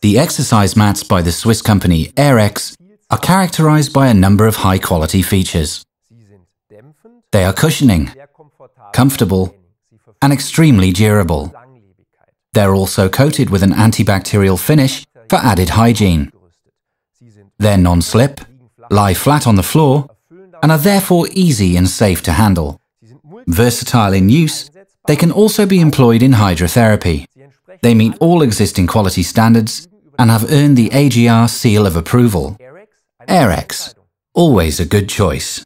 The exercise mats by the Swiss company Airx are characterized by a number of high quality features. They are cushioning, comfortable, and extremely durable. They're also coated with an antibacterial finish for added hygiene. They're non slip, lie flat on the floor, and are therefore easy and safe to handle. Versatile in use, they can also be employed in hydrotherapy. They meet all existing quality standards and have earned the AGR seal of approval. AirX, always a good choice.